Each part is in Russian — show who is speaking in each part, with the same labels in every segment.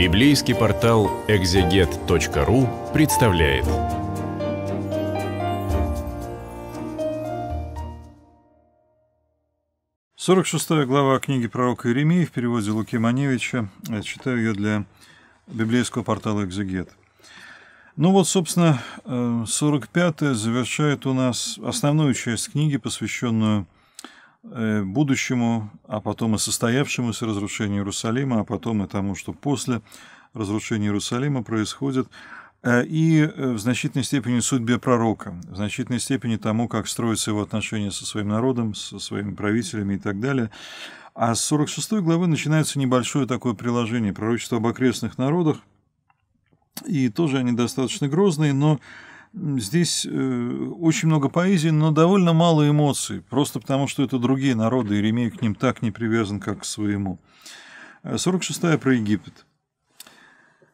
Speaker 1: Библейский портал экзегет.ру представляет. Сорок шестая глава книги пророка Иеремии в переводе Луки Маневича. Я читаю ее для библейского портала «Экзегет». Ну вот, собственно, 45-е э, завершает у нас основную часть книги, посвященную Э, будущему, а потом и состоявшемуся разрушению Иерусалима, а потом и тому, что после разрушения Иерусалима происходит, э, и э, в значительной степени судьбе пророка, в значительной степени тому, как строятся его отношения со своим народом, со своими правителями и так далее. А с 46 главы начинается небольшое такое приложение, пророчество об окрестных народах, и тоже они достаточно грозные, но Здесь э, очень много поэзии, но довольно мало эмоций, просто потому что это другие народы, и Ремей к ним так не привязан, как к своему. 46-я э, про Египет.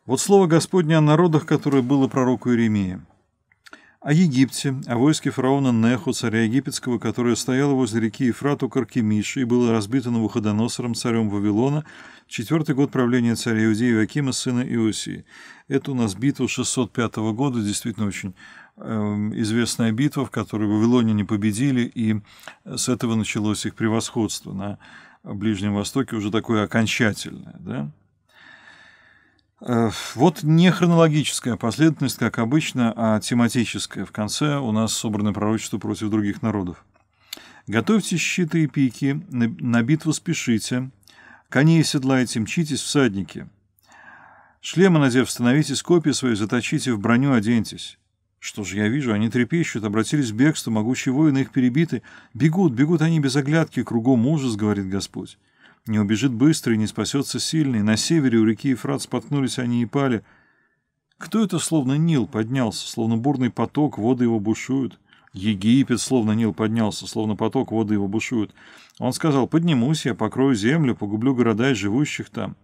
Speaker 1: Вот слово Господне о народах, которое было пророку Иеремии о Египте, о войске фараона Неху, царя египетского, которое стояло возле реки Ефрат у Каркемиш и было разбито Навуходоносором, царем Вавилона, четвертый год правления царя Иудея Иакима сына Иосии. Это у нас битва 605 года, действительно очень э, известная битва, в которой вавилоняне победили, и с этого началось их превосходство на Ближнем Востоке, уже такое окончательное. Да? Э, вот не хронологическая последовательность, как обычно, а тематическая. В конце у нас собраны пророчества против других народов. «Готовьте щиты и пики, на битву спешите, коней седлайте, мчитесь, всадники. Шлемы надев, становитесь, копии свои заточите, в броню оденьтесь». Что же я вижу? Они трепещут, обратились к бегству, могучие воины их перебиты. Бегут, бегут они без оглядки, кругом ужас, говорит Господь. Не убежит быстрый, не спасется сильный. На севере у реки Ефрат споткнулись они и пали. Кто это словно Нил поднялся, словно бурный поток, воды его бушуют? Египет словно Нил поднялся, словно поток, воды его бушуют. Он сказал, поднимусь я, покрою землю, погублю города и живущих там.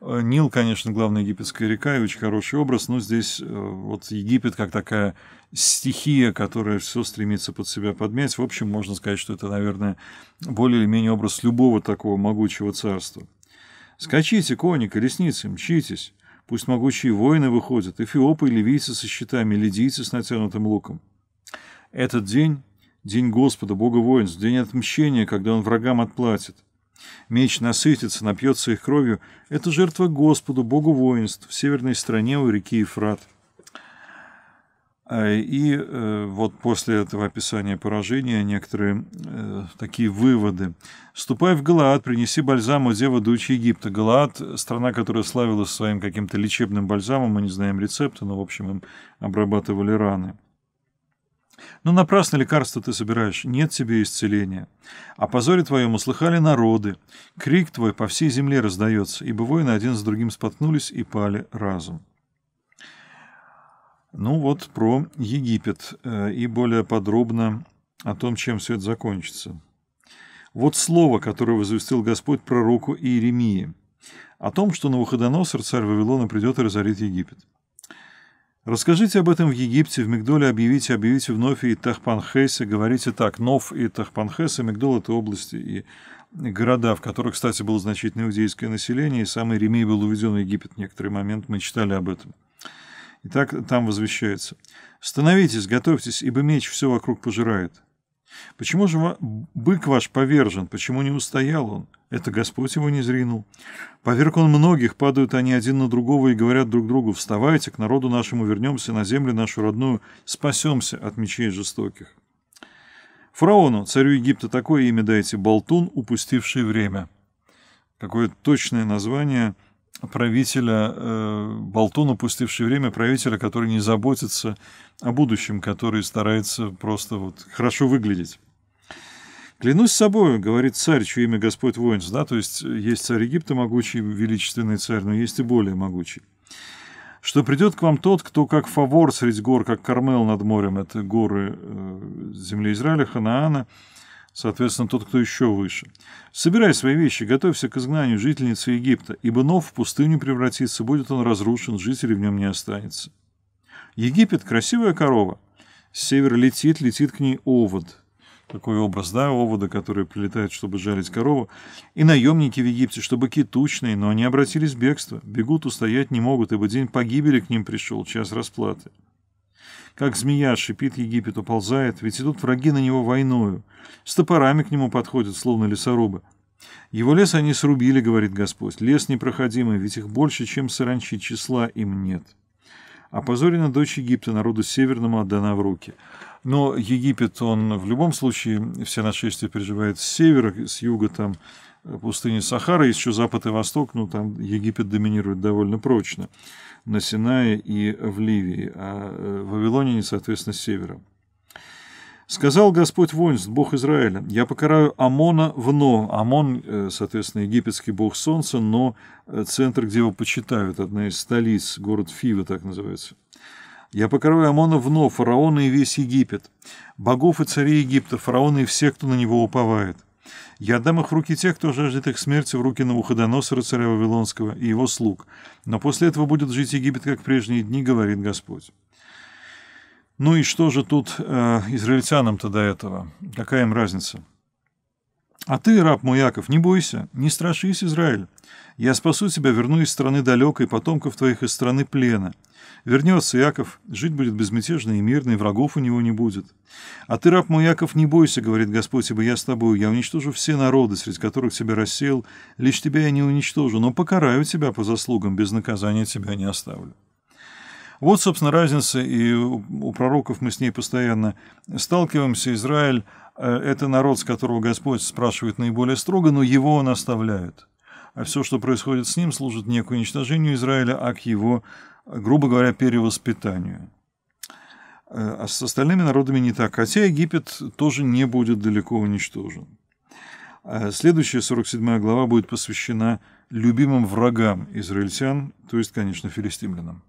Speaker 1: Э, Нил, конечно, главная египетская река и очень хороший образ, но здесь э, вот Египет как такая стихия, которая все стремится под себя подмять. В общем, можно сказать, что это, наверное, более или менее образ любого такого могучего царства. «Скачите, кони, колесницы, мчитесь! Пусть могучие воины выходят, эфиопы и ливийцы со щитами, лидийцы с натянутым луком. Этот день — день Господа, Бога воинств, день отмщения, когда он врагам отплатит. Меч насытится, напьется их кровью. Это жертва Господу, Богу воинств, в северной стране у реки Ефрат. Э, и э, вот после этого описания поражения некоторые э, такие выводы. «Ступай в Галаад, принеси бальзам у дева дочь Египта». Галаад – страна, которая славилась своим каким-то лечебным бальзамом, мы не знаем рецепта, но, в общем, им обрабатывали раны. Но «Ну, напрасно лекарство ты собираешь, нет тебе исцеления. О позоре твоем услыхали народы, крик твой по всей земле раздается, ибо воины один с другим споткнулись и пали разум. Ну вот про Египет э, и более подробно о том, чем все это закончится. Вот слово, которое возвестил Господь пророку Иеремии, о том, что на Навуходоносор, царь Вавилона, придет и разорит Египет. Расскажите об этом в Египте, в Мигдоле объявите, объявите в вновь и Тахпанхесе, говорите так, Нов и Тахпанхесе, Мигдол – это области и города, в которых, кстати, было значительное иудейское население, и самый Ремей был уведен в Египет в некоторый момент, мы читали об этом. Итак, там возвещается. «Становитесь, готовьтесь, ибо меч все вокруг пожирает». Почему же бык ваш повержен? Почему не устоял он? Это Господь его не зринул. Поверг он многих, падают они один на другого и говорят друг другу, «Вставайте, к народу нашему вернемся, на землю нашу родную, спасемся от мечей жестоких». Фараону, царю Египта, такое имя дайте, болтун, упустивший время. Какое точное название – правителя, э, болтун, упустивший время, правителя, который не заботится о будущем, который старается просто вот хорошо выглядеть. «Клянусь собой, — говорит царь, чье имя Господь воинств, да, то есть есть царь Египта могучий, величественный царь, но есть и более могучий, что придет к вам тот, кто как фавор среди гор, как Кармел над морем, это горы э, земли Израиля, Ханаана, — соответственно, тот, кто еще выше. Собирай свои вещи, готовься к изгнанию жительницы Египта, ибо Нов в пустыню превратится, будет он разрушен, жителей в нем не останется. Египет – красивая корова. С севера летит, летит к ней овод. Такой образ, да, овода, который прилетает, чтобы жарить корову. И наемники в Египте, чтобы быки но они обратились в бегство. Бегут, устоять не могут, ибо день погибели к ним пришел, час расплаты. Как змея шипит Египет, уползает, ведь идут враги на него войною. С топорами к нему подходят, словно лесорубы. Его лес они срубили, говорит Господь. Лес непроходимый, ведь их больше, чем саранчи, числа им нет. Опозорена дочь Египта, народу северному отдана в руки. Но Египет, он в любом случае все нашествия переживает с севера, с юга там пустыни Сахара, еще Запад и Восток, ну там Египет доминирует довольно прочно, на Синае и в Ливии, а э, Вавилонии, соответственно, с севера. «Сказал Господь воинств, Бог Израиля, я покараю Амона в вно». Амон, э, соответственно, египетский бог солнца, но э, центр, где его почитают, одна из столиц, город Фива так называется. «Я покараю Амона в вно, фараона и весь Египет, богов и царей Египта, фараона и все, кто на него уповает». Я отдам их в руки тех, кто жаждет их смерти, в руки Навуходоносора, царя Вавилонского, и его слуг. Но после этого будет жить Египет, как в прежние дни, говорит Господь. Ну и что же тут э, израильтянам-то до этого? Какая им разница? А ты, раб мой Яков, не бойся, не страшись, Израиль. Я спасу тебя, верну из страны далекой, потомков твоих из страны плена. Вернется Яков, жить будет безмятежно и мирно, и врагов у него не будет. А ты, раб мой Яков, не бойся, говорит Господь, ибо я с тобой, я уничтожу все народы, среди которых тебя рассеял, лишь тебя я не уничтожу, но покараю тебя по заслугам, без наказания тебя не оставлю. Вот, собственно, разница, и у пророков мы с ней постоянно сталкиваемся. Израиль э, – это народ, с которого Господь спрашивает наиболее строго, но его он оставляет. А все, что происходит с ним, служит не к уничтожению Израиля, а к его грубо говоря, перевоспитанию. Э, а с остальными народами не так. Хотя Египет тоже не будет далеко уничтожен. Э, следующая 47 глава будет посвящена любимым врагам израильтян, то есть, конечно, филистимлянам.